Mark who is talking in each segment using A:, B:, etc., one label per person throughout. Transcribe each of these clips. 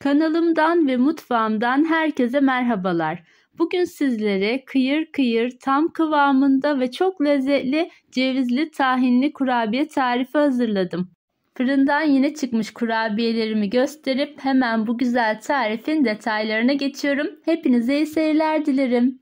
A: Kanalımdan ve mutfağımdan herkese merhabalar. Bugün sizlere kıyır kıyır tam kıvamında ve çok lezzetli cevizli tahinli kurabiye tarifi hazırladım. Fırından yine çıkmış kurabiyelerimi gösterip hemen bu güzel tarifin detaylarına geçiyorum. Hepinize iyi seyirler dilerim.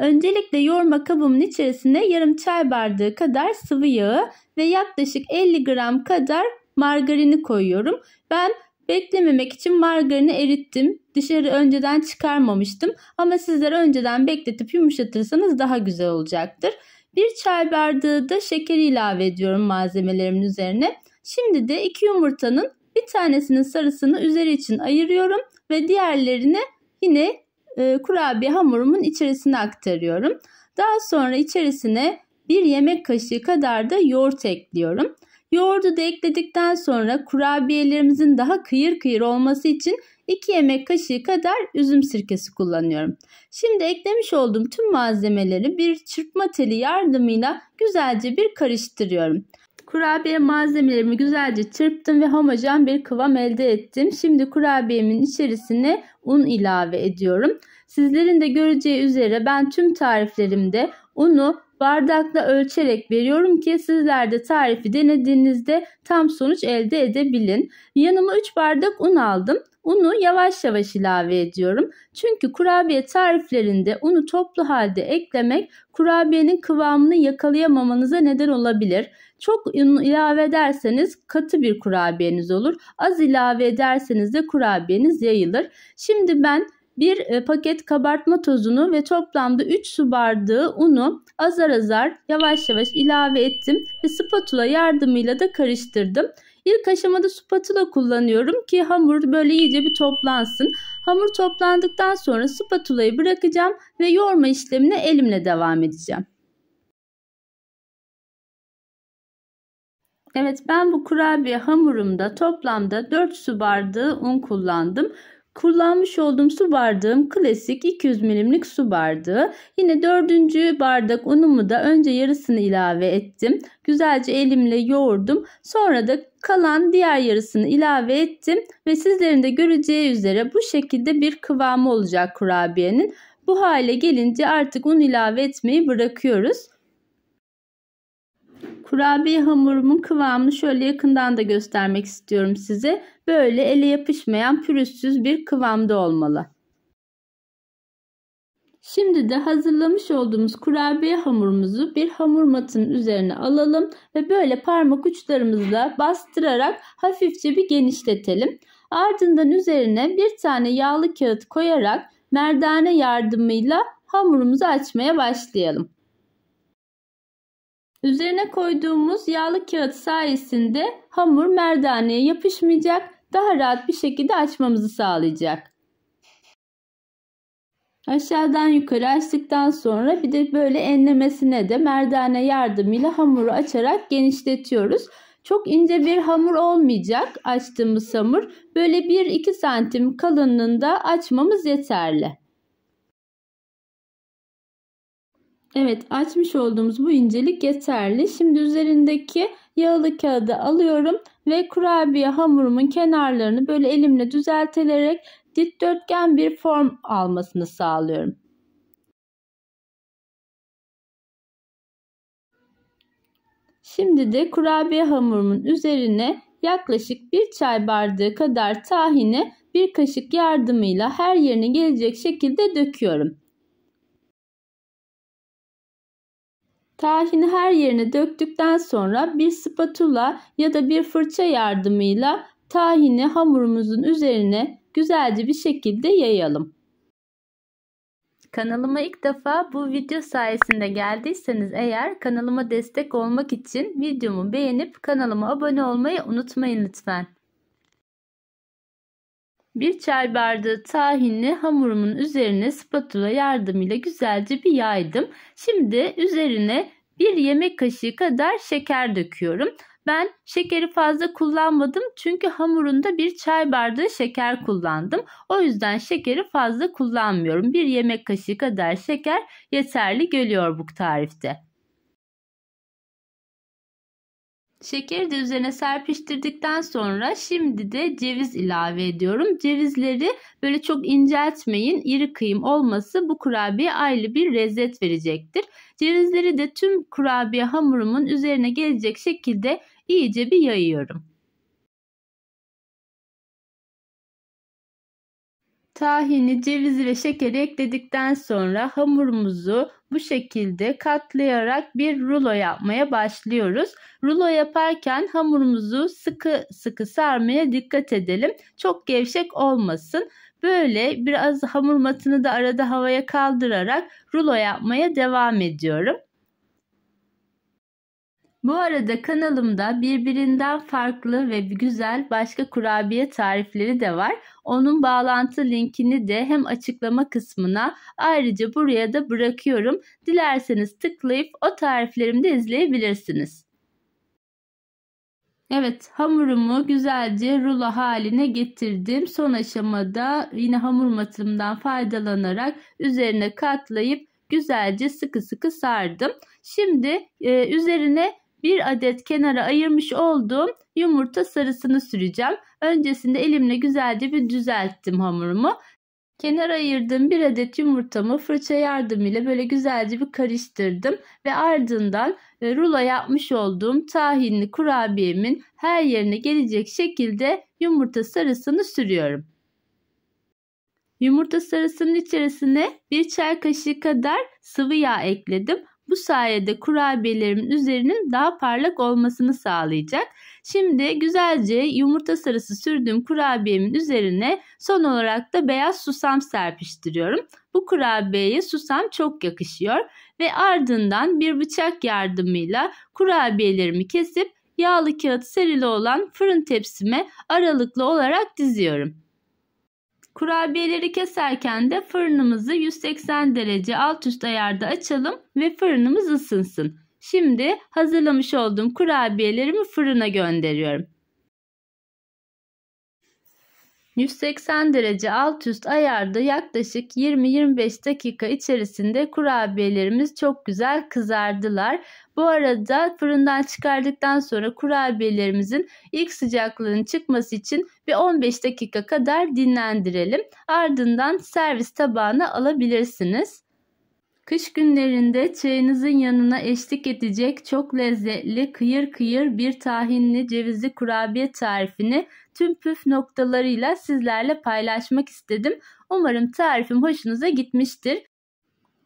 A: Öncelikle yoğurma kabımın içerisine yarım çay bardağı kadar sıvı yağı ve yaklaşık 50 gram kadar margarini koyuyorum. Ben Beklememek için margarini erittim. Dışarı önceden çıkarmamıştım ama sizler önceden bekletip yumuşatırsanız daha güzel olacaktır. Bir çay bardağı da şekeri ilave ediyorum malzemelerimin üzerine. Şimdi de iki yumurtanın bir tanesinin sarısını üzeri için ayırıyorum ve diğerlerini yine e, kurabiye hamurumun içerisine aktarıyorum. Daha sonra içerisine bir yemek kaşığı kadar da yoğurt ekliyorum. Yoğurdu da ekledikten sonra kurabiyelerimizin daha kıyır kıyır olması için 2 yemek kaşığı kadar üzüm sirkesi kullanıyorum. Şimdi eklemiş olduğum tüm malzemeleri bir çırpma teli yardımıyla güzelce bir karıştırıyorum. Kurabiye malzemelerimi güzelce çırptım ve homojen bir kıvam elde ettim. Şimdi kurabiyemin içerisine un ilave ediyorum. Sizlerin de göreceği üzere ben tüm tariflerimde unu Bardakla ölçerek veriyorum ki sizler de tarifi denediğinizde tam sonuç elde edebilin. Yanıma 3 bardak un aldım. Unu yavaş yavaş ilave ediyorum. Çünkü kurabiye tariflerinde unu toplu halde eklemek kurabiyenin kıvamını yakalayamamanıza neden olabilir. Çok un ilave ederseniz katı bir kurabiyeniz olur. Az ilave ederseniz de kurabiyeniz yayılır. Şimdi ben bir e, paket kabartma tozunu ve toplamda 3 su bardağı unu azar azar yavaş yavaş ilave ettim ve spatula yardımıyla da karıştırdım. İlk aşamada spatula kullanıyorum ki hamur böyle iyice bir toplansın. Hamur toplandıktan sonra spatulayı bırakacağım ve yoğurma işlemine elimle devam edeceğim. Evet ben bu kurabiye hamurumda toplamda 4 su bardağı un kullandım. Kullanmış olduğum su bardağım klasik 200 milimlik su bardağı. Yine dördüncü bardak unumu da önce yarısını ilave ettim. Güzelce elimle yoğurdum. Sonra da kalan diğer yarısını ilave ettim. Ve sizlerin de göreceği üzere bu şekilde bir kıvamı olacak kurabiyenin. Bu hale gelince artık un ilave etmeyi bırakıyoruz. Kurabiye hamurumun kıvamını şöyle yakından da göstermek istiyorum size. Böyle ele yapışmayan pürüzsüz bir kıvamda olmalı. Şimdi de hazırlamış olduğumuz kurabiye hamurumuzu bir hamur matının üzerine alalım ve böyle parmak uçlarımızla bastırarak hafifçe bir genişletelim. Ardından üzerine bir tane yağlı kağıt koyarak merdane yardımıyla hamurumuzu açmaya başlayalım. Üzerine koyduğumuz yağlı kağıt sayesinde hamur merdaneye yapışmayacak, daha rahat bir şekilde açmamızı sağlayacak. Aşağıdan yukarı açtıktan sonra bir de böyle enlemesine de merdane yardımıyla hamuru açarak genişletiyoruz. Çok ince bir hamur olmayacak açtığımız hamur. Böyle 1-2 santim kalınlığında açmamız yeterli. Evet açmış olduğumuz bu incelik yeterli. Şimdi üzerindeki yağlı kağıdı alıyorum ve kurabiye hamurumun kenarlarını böyle elimle düzelterek dikdörtgen bir form almasını sağlıyorum. Şimdi de kurabiye hamurumun üzerine yaklaşık bir çay bardağı kadar tahini bir kaşık yardımıyla her yerine gelecek şekilde döküyorum. Tahini her yerine döktükten sonra bir spatula ya da bir fırça yardımıyla tahini hamurumuzun üzerine güzelce bir şekilde yayalım. Kanalıma ilk defa bu video sayesinde geldiyseniz eğer kanalıma destek olmak için videomu beğenip kanalıma abone olmayı unutmayın lütfen. Bir çay bardağı tahinli hamurumun üzerine spatula yardımıyla güzelce bir yaydım. Şimdi üzerine bir yemek kaşığı kadar şeker döküyorum. Ben şekeri fazla kullanmadım çünkü hamurunda bir çay bardağı şeker kullandım. O yüzden şekeri fazla kullanmıyorum. Bir yemek kaşığı kadar şeker yeterli geliyor bu tarifte. Şekeri de üzerine serpiştirdikten sonra şimdi de ceviz ilave ediyorum. Cevizleri böyle çok inceltmeyin. İri kıyım olması bu kurabiye ayrı bir lezzet verecektir. Cevizleri de tüm kurabiye hamurumun üzerine gelecek şekilde iyice bir yayıyorum. Tahini, cevizi ve şekeri ekledikten sonra hamurumuzu bu şekilde katlayarak bir rulo yapmaya başlıyoruz. Rulo yaparken hamurumuzu sıkı sıkı sarmaya dikkat edelim. Çok gevşek olmasın. Böyle biraz hamur matını da arada havaya kaldırarak rulo yapmaya devam ediyorum. Bu arada kanalımda birbirinden farklı ve güzel başka kurabiye tarifleri de var. Onun bağlantı linkini de hem açıklama kısmına ayrıca buraya da bırakıyorum. Dilerseniz tıklayıp o tariflerimi de izleyebilirsiniz. Evet hamurumu güzelce rulo haline getirdim. Son aşamada yine hamur matımdan faydalanarak üzerine katlayıp güzelce sıkı sıkı sardım. Şimdi e, üzerine 1 adet kenara ayırmış olduğum yumurta sarısını süreceğim. Öncesinde elimle güzelce bir düzelttim hamurumu. Kenara ayırdığım 1 adet yumurtamı fırça yardımıyla böyle güzelce bir karıştırdım ve ardından e, rulo yapmış olduğum tahinli kurabiyemin her yerine gelecek şekilde yumurta sarısını sürüyorum. Yumurta sarısının içerisine 1 çay kaşığı kadar sıvı yağ ekledim. Bu sayede kurabiyelerimin üzerinin daha parlak olmasını sağlayacak. Şimdi güzelce yumurta sarısı sürdüğüm kurabiyemin üzerine son olarak da beyaz susam serpiştiriyorum. Bu kurabiyeye susam çok yakışıyor ve ardından bir bıçak yardımıyla kurabiyelerimi kesip yağlı kağıt serili olan fırın tepsime aralıklı olarak diziyorum. Kurabiyeleri keserken de fırınımızı 180 derece alt üst ayarda açalım ve fırınımız ısınsın. Şimdi hazırlamış olduğum kurabiyelerimi fırına gönderiyorum. 180 derece alt üst ayarda yaklaşık 20-25 dakika içerisinde kurabiyelerimiz çok güzel kızardılar. Bu arada fırından çıkardıktan sonra kurabiyelerimizin ilk sıcaklığın çıkması için bir 15 dakika kadar dinlendirelim. Ardından servis tabağına alabilirsiniz. Kış günlerinde çayınızın yanına eşlik edecek çok lezzetli kıyır kıyır bir tahinli cevizli kurabiye tarifini tüm püf noktalarıyla sizlerle paylaşmak istedim. Umarım tarifim hoşunuza gitmiştir.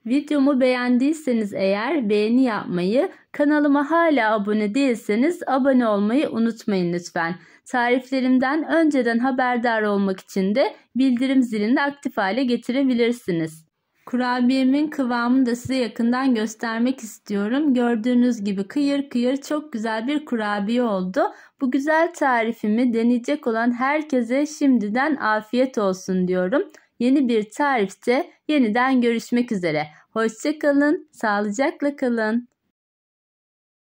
A: Videomu beğendiyseniz eğer beğeni yapmayı, kanalıma hala abone değilseniz abone olmayı unutmayın lütfen. Tariflerimden önceden haberdar olmak için de bildirim zilini aktif hale getirebilirsiniz. Kurabiyemin kıvamını da size yakından göstermek istiyorum. Gördüğünüz gibi kıyır kıyır çok güzel bir kurabiye oldu. Bu güzel tarifimi deneyecek olan herkese şimdiden afiyet olsun diyorum. Yeni bir tarifte yeniden görüşmek üzere. Hoşçakalın, sağlıcakla kalın.